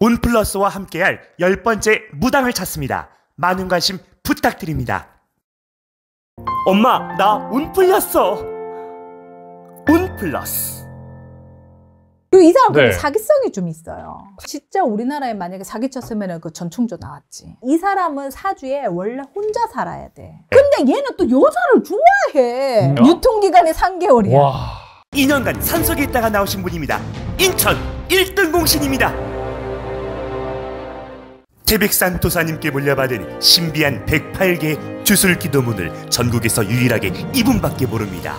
온플러스와 함께할 열 번째 무당을 찾습니다. 많은 관심 부탁드립니다. 엄마, 나 온플렸어. 온플러스. 그이 사람 네. 사기성이 좀 있어요. 진짜 우리나라에 만약에 사기쳤으면 그 전충조 나왔지. 이 사람은 사주에 원래 혼자 살아야 돼. 근데 얘는 또 여자를 좋아해. 음. 유통기간이 3개월이야. 와. 2년간 산속에 있다가 나오신 분입니다. 인천 1등 공신입니다. 태백산토사님께 물려받은 신비한 108개의 주술 기도문을 전국에서 유일하게 이분밖에 모릅니다.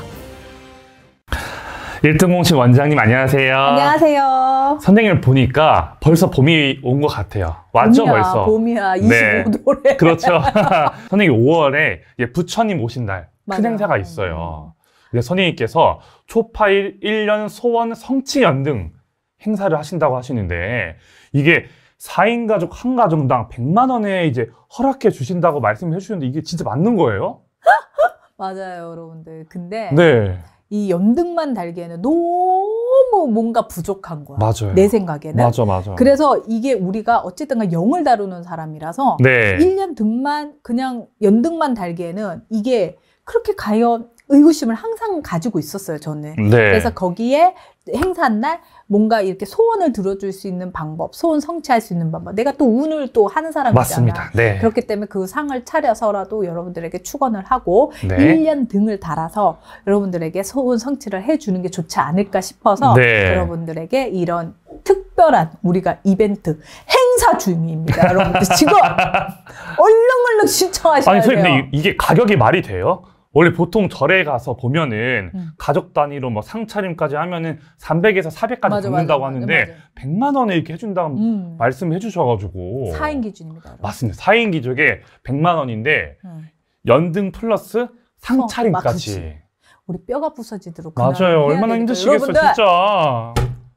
1등 공신 원장님 안녕하세요. 안녕하세요. 선생님을 보니까 벌써 봄이 온 것 같아요. 왔죠 봄이야, 벌써? 봄이야. 25도래. 네. 그렇죠. 선생님 5월에 부처님 오신 날 큰 행사가 음. 있어요. 근데 선생님께서 초파일 1년 소원 성취 연등 행사를 하신다고 하시는데 이게 4인 가족 한 가정당 100만 원에 이제 허락해 주신다고 말씀해 주셨는데 이게 진짜 맞는 거예요? 맞아요, 여러분들. 근데 네. 이 연등만 달기에는 너무 뭔가 부족한 거야. 맞아요. 내 생각에는. 맞아, 맞아. 그래서 이게 우리가 어쨌든 영을 다루는 사람이라서 네. 1년 등만 그냥 연등만 달기에는 이게 그렇게 과연 의구심을 항상 가지고 있었어요, 저는. 네. 그래서 거기에 행사 날 뭔가 이렇게 소원을 들어줄 수 있는 방법, 소원 성취할 수 있는 방법. 내가 또 운을 또 하는 사람이잖아. 맞습니다. 네. 그렇기 때문에 그 상을 차려서라도 여러분들에게 축원을 하고 네. 일년 등을 달아서 여러분들에게 소원 성취를 해주는 게 좋지 않을까 싶어서 네. 여러분들에게 이런 특별한 우리가 이벤트 행사 중입니다. 여러분들 지금 얼른 얼른 신청하시야 돼요. 아니 선생님, 이게 가격이 말이 돼요? 원래 보통 절에 가서 보면은 음. 가족 단위로 뭐 상차림까지 하면은 300에서 400까지 맞아, 받는다고 맞아, 하는데 맞아. 100만 원에 이렇게 해준다고 음. 말씀해 주셔가지고 4인 기준입니다. 맞습니다. 4인 기족에 100만 원인데 음. 연등 플러스 상차림까지. 어, 우리 뼈가 부서지도록 맞아요. 얼마나 힘드시겠어요, 진짜.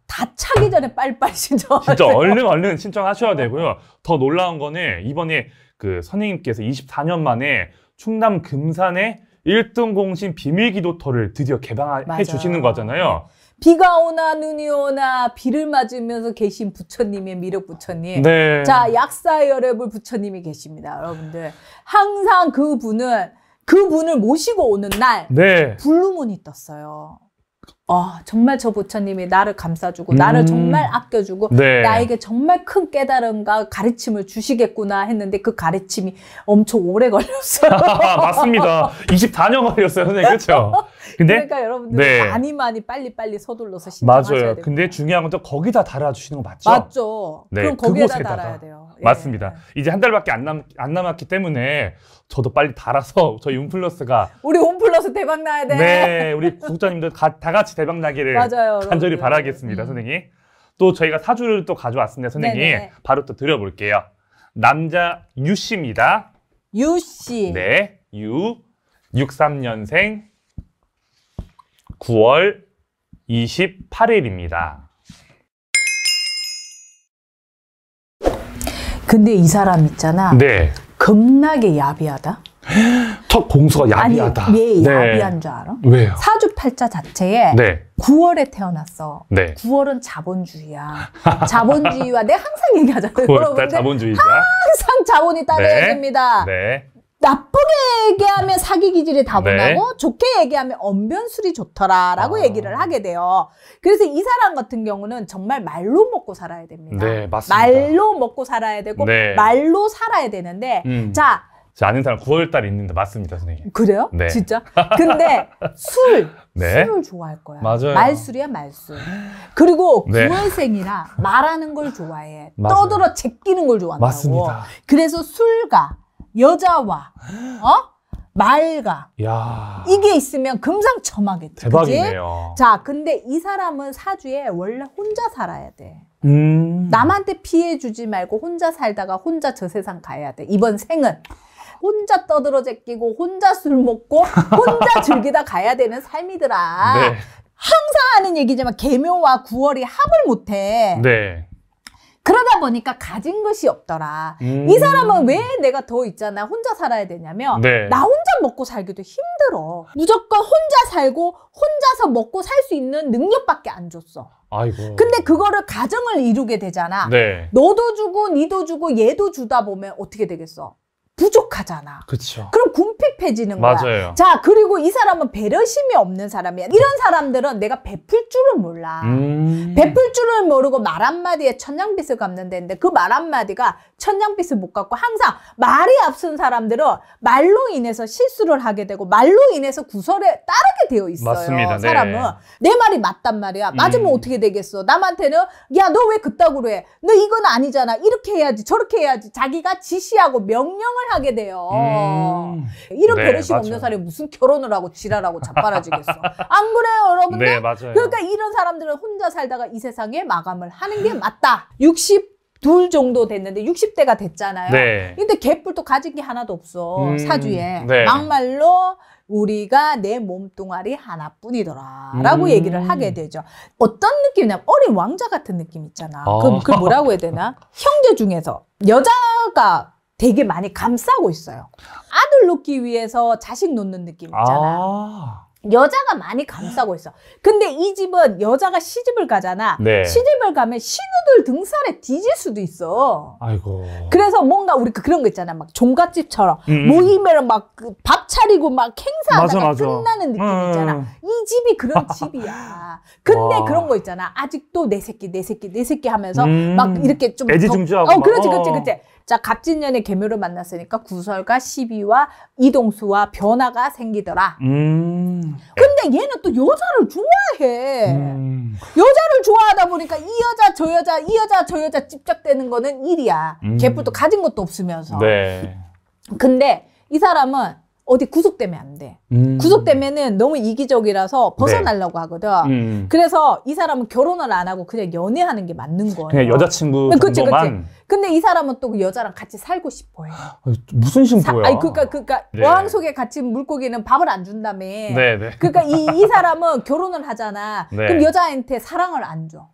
다 차기 전에 빨리빨리 신청. 진짜 얼른 얼른 신청하셔야 되고요. 더 놀라운 거는 이번에 그 선생님께서 24년 만에 충남 금산에 1등 공신 비밀 기도터를 드디어 개방해 주시는 거잖아요. 비가 오나 눈이 오나 비를 맞으면서 계신 부처님의 미륵 부처님. 네. 자, 약사 여러분 부처님이 계십니다, 여러분들. 항상 그 분은 그 분을 모시고 오는 날 네. 블루문이 떴어요. 어, 정말 저부처님이 나를 감싸주고 음. 나를 정말 아껴주고 네. 나에게 정말 큰 깨달음과 가르침을 주시겠구나 했는데 그 가르침이 엄청 오래 걸렸어요. 맞습니다. 24년 걸렸어요, 선생님. 그렇죠? 근데 그러니까 여러분들 네. 많이 많이 빨리 빨리 서둘러서 신청하셔야 돼요. 맞아요. 근데 중요한 건 또 거기다 달아 주시는 거 맞죠? 맞죠. 네, 그럼 거기에다 달아야 돼요. 예. 맞습니다. 이제 한 달밖에 안, 남, 안 남았기 때문에 저도 빨리 달아서 저희 홈플러스가 우리 홈플 러스 나도 대박 나야 돼. 네, 우리 구독자님들 가, 다 같이 대박 나기를 맞아요, 간절히 여러분 바라겠습니다, 음. 선생님. 또 저희가 사주를 또 가져왔습니다, 선생님. 네네. 네, 네. 바로 또 드려볼게요. 남자 유 씨입니다. 유 씨. 네, 유 63년생 9월 28일입니다. 근데 이 사람 있잖아. 네. 겁나게 야비하다? 첫 공수가 야비하다. 아니, 왜 네. 야비한 줄 알아? 왜요? 사주팔자 자체에 네. 9월에 태어났어. 네. 9월은 자본주의야. 자본주의와 내가 항상 얘기하잖아요. 9월 달 자본주의자. 항상 자본이 따라야 네. 됩니다. 네. 나쁘게 얘기하면 사기 기질이 다분하고 네. 좋게 얘기하면 언변술이 좋더라라고 아. 얘기를 하게 돼요. 그래서 이 사람 같은 경우는 정말 말로 먹고 살아야 됩니다. 네, 맞습니다. 말로 먹고 살아야 되고 네. 말로 살아야 되는데 음. 자 아는 사람 9월달 있는데 맞습니다, 선생님. 그래요? 네. 진짜? 근데 술, 네. 술을 좋아할 거야. 맞아요. 말술이야, 말술. 그리고 네. 9월생이라 말하는 걸 좋아해. 떠들어 제끼는 걸 좋아한다고. 맞습니다. 그래서 술과 여자와 어? 말과 야. 이게 있으면 금상첨화겠지. 대박이네요. 그치? 자, 근데 이 사람은 사주에 원래 혼자 살아야 돼. 음. 남한테 피해 주지 말고 혼자 살다가 혼자 저 세상 가야 돼. 이번 생은 혼자 떠들어 제끼고 혼자 술 먹고 혼자 즐기다 가야 되는 삶이더라. 네. 항상 하는 얘기지만 개묘와 구월이 합을 못해. 네. 그러다 보니까 가진 것이 없더라. 음... 이 사람은 왜 내가 더 있잖아. 혼자 살아야 되냐면 네. 나 혼자 먹고 살기도 힘들어. 무조건 혼자 살고 혼자서 먹고 살 수 있는 능력밖에 안 줬어. 아이고. 근데 그거를 가정을 이루게 되잖아. 네. 너도 주고 니도 주고 얘도 주다 보면 어떻게 되겠어? 부족하잖아. 그렇죠. 그럼 궁핍해지는 거야. 맞아요. 자, 그리고 이 사람은 배려심이 없는 사람이야. 이런 사람들은 내가 베풀 줄은 몰라. 음... 베풀 줄은 모르고 말 한마디에 천냥빚을 갚는 데인데 그 말 한마디가 천냥빚을 못 갚고 항상 말이 앞선 사람들은 말로 인해서 실수를 하게 되고 말로 인해서 구설에 따르게 되어 있어요. 맞습니다. 네. 사람은 네. 내 말이 맞단 말이야. 음. 맞으면 음. 어떻게 되겠어? 남한테는 야 너 왜 그따구로 해? 너 이건 아니잖아. 이렇게 해야지 저렇게 해야지 자기가 지시하고 명령을 하게 돼요. 음. 이런 네, 배려심 맞죠. 없는 사람이 무슨 결혼을 하고 지랄하고 자빠라지겠어. 안 그래요, 여러분들? 네, 맞아요. 그러니까 이런 사람들은 혼자 살다가 이 세상에 마감을 하는 게 맞다. 60둘 정도 됐는데 60대가 됐잖아요. 네. 근데 개뿔도 가진 게 하나도 없어. 음, 사주에. 네. 막말로 우리가 내 몸뚱아리 하나뿐이더라. 라고 음. 얘기를 하게 되죠. 어떤 느낌이냐면 어린 왕자 같은 느낌 있잖아. 아. 그, 그 뭐라고 해야 되나? 형제 중에서 여자가 되게 많이 감싸고 있어요. 아들 놓기 위해서 자식 놓는 느낌 있잖아. 아. 여자가 많이 감싸고 있어. 근데 이 집은 여자가 시집을 가잖아. 네. 시집을 가면 신우들 등살에 뒤질 수도 있어. 아이고. 그래서 뭔가 우리 그 그런 거 있잖아. 막 종갓집처럼 음. 음. 모임에막밥 그 차리고 막 행사하다가 맞아, 맞아. 끝나는 느낌 음. 있잖아. 이 집이 그런 집이야. 근데 와. 그런 거 있잖아. 아직도 내 새끼, 내 새끼, 내 새끼 하면서 음. 막 이렇게 좀 애지중지하고. 어, 어, 그렇지, 그렇지, 그렇지. 자, 갑진년의 개묘를 만났으니까 구설과 시비와 이동수와 변화가 생기더라. 음. 근데 얘는 또 여자를 좋아해. 음. 여자를 좋아하다 보니까 이 여자 저 여자 이 여자 저 여자 집착되는 거는 일이야. 음. 개뿔도 가진 것도 없으면서. 네. 근데 이 사람은 어디 구속되면 안 돼. 음. 구속되면은 너무 이기적이라서 벗어나려고 네. 하거든. 음. 그래서 이 사람은 결혼을 안 하고 그냥 연애하는 게 맞는 거예요. 그냥 여자친구 네, 그치, 정도만. 그치. 근데 이 사람은 또그 여자랑 같이 살고 싶어해. 무슨 심보야? 아니 그니까그니까 그러니까 네. 어 속에 같이 물고기는 밥을 안 준다며. 네, 네. 그러니까 이, 이 사람은 결혼을 하잖아. 네. 그럼 여자한테 사랑을 안 줘.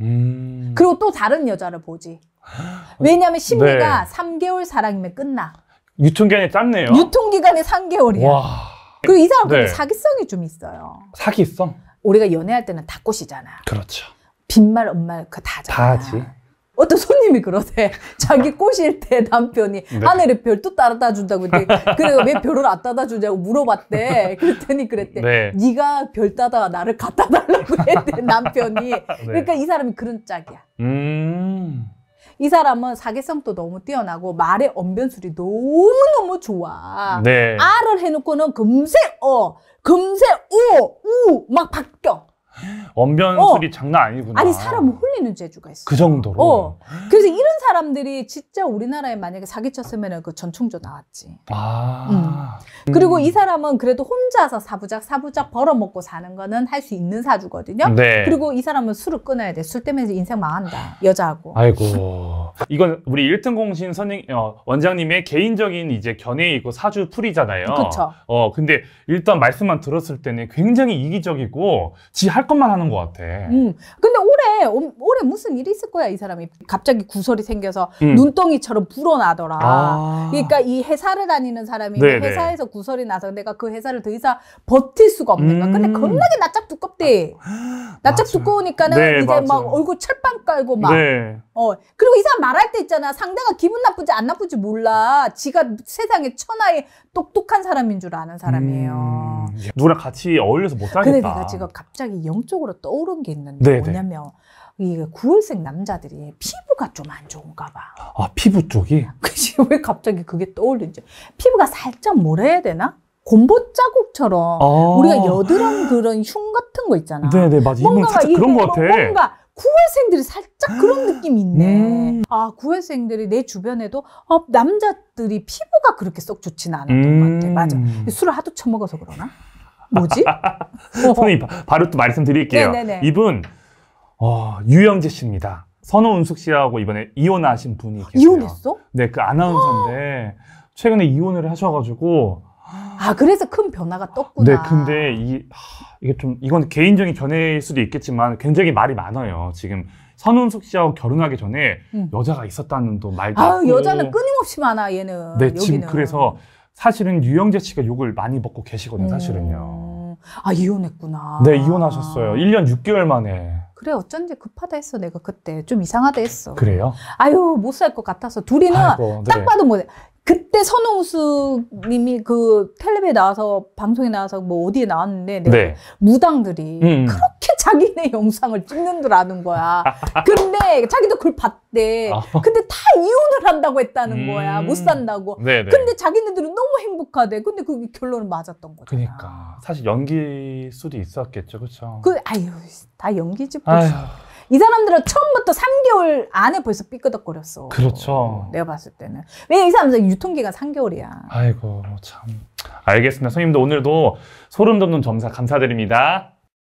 음... 그리고 또 다른 여자를 보지. 왜냐하면 네. 심리가 네. 3개월 사랑이면 끝나. 유통기간이 짧네요. 유통기간이 3개월이야. 와. 그리고 이 사람 네. 사기성이 좀 있어요. 사기성? 우리가 연애할 때는 다 꽃이잖아. 그렇죠. 빈말, 엄말 그 다잖아. 다 하지. 어떤 손님이 그러대. 자기 꽃일 때 남편이 네. 하늘에 별도 따라다 준다고 그래서 왜 별을 안 따다 주냐고 물어봤대. 그랬더니 그랬대. 네. 가별 따다가 나를 갖다 달라고 했대 남편이. 네. 그러니까 이 사람이 그런 짝이야. 음. 이 사람은 사계성도 너무 뛰어나고 말의 언변술이 너무너무 좋아. 네. 알을 해놓고는 금세 어, 금세 우, 우, 막 바뀌어. 언변술이 어. 장난 아니구나. 아니, 사람을 홀리는 재주가 있어. 그 정도로? 어. 그래서 이런 사람들이 진짜 우리나라에 만약에 사기쳤으면 그 전충조 나왔지. 아. 음. 그리고 음. 이 사람은 그래도 혼자서 사부작 사부작 벌어먹고 사는 거는 할 수 있는 사주거든요. 네. 그리고 이 사람은 술을 끊어야 돼. 술 때문에 인생 망한다. 여자하고. 아이고. 이건 우리 일등 공신 선생 어, 원장님의 개인적인 이제 견해이고 사주 풀이잖아요. 그렇죠. 어 근데 일단 말씀만 들었을 때는 굉장히 이기적이고 지 할 것만 하는 것 같아. 음. 근데 올해 무슨 일이 있을 거야 이 사람이 갑자기 구설이 생겨서 음. 눈덩이처럼 불어나더라. 아. 그러니까 이 회사를 다니는 사람이 네네. 회사에서 구설이 나서 내가 그 회사를 더 이상 버틸 수가 없는 거야. 근데 음. 겁나게 낯짝 두껍대. 아. 낯짝 두꺼우니까는 네, 이제 맞아막 얼굴 철판 깔고 막. 네. 어 그리고 이 사람 말할 때 있잖아. 상대가 기분 나쁘지 안 나쁘지 몰라. 지가 세상에 천하의 똑똑한 사람인 줄 아는 사람이에요. 음, 누나 같이 어울려서 못 살겠다. 근데 내가 지금 갑자기 영적으로 떠오른 게 있는데 네, 네. 뭐냐면 이게 9월생 남자들이 피부가 좀 안 좋은가 봐. 아 피부 쪽이? 그치 왜 갑자기 그게 떠오린지 피부가 살짝 뭐라 해야 되나? 곰보 자국처럼 아. 우리가 여드름 그런 흉 같은 거 있잖아. 네네 네, 맞아. 뭔가 이게 그런 것 같아. 뭐 뭔가 구회생들이 살짝 그런 느낌이 있네. 음. 아 구회생들이 내 주변에도 어, 남자들이 피부가 그렇게 썩 좋지는 않았던 음. 것 같아. 음. 맞아. 술을 하도 처먹어서 그러나? 뭐지? 선생님 어. 바로 또 말씀드릴게요. 네네네. 네, 네. 이분 어, 유영재 씨입니다. 선호은숙 씨하고 이번에 이혼하신 분이 계세요. 이혼했어? 네, 그 아나운서인데 최근에 이혼을 하셔가지고 아 그래서 큰 변화가 떴구나. 네, 근데 이 이게 좀 이건 개인적인 견해일 수도 있겠지만 굉장히 말이 많아요. 지금 선운숙 씨하고 결혼하기 전에 음. 여자가 있었다는 또 말도 아, 여자는 끊임없이 많아 얘는. 네, 여기는. 지금 그래서 사실은 유영재 씨가 욕을 많이 먹고 계시거든요, 음. 사실은요. 아 이혼했구나. 네, 이혼하셨어요. 1년 6개월 만에. 그래 어쩐지 급하다 했어 내가 그때 좀 이상하다 했어 그래요? 아유 못 살 것 같아서 둘이는 아이고, 네. 딱 봐도 못해 그때 선호우수님이 그 텔레비에 나와서 방송에 나와서 뭐 어디에 나왔는데 내가 네. 무당들이 음. 음. 그렇게 자기네 영상을 찍는 줄 아는 거야. 근데 자기도 그걸 봤대. 아. 근데 다 이혼을 한다고 했다는 거야. 음. 못 산다고. 네네. 네. 근데 자기네들은 너무 행복하대. 근데 그 결론은 맞았던 거잖 그러니까 사실 연기 수도 있었겠죠, 그렇죠? 그 아유 다 연기지. 벌써. 아유. 이 사람들은 처음부터 3개월 안에 벌써 삐끄덕거렸어. 그렇죠. 내가 봤을 때는. 왜 이 사람들 유통기간 3개월이야. 아이고, 참. 알겠습니다. 손님도 오늘도 소름 돋는 점사 감사드립니다.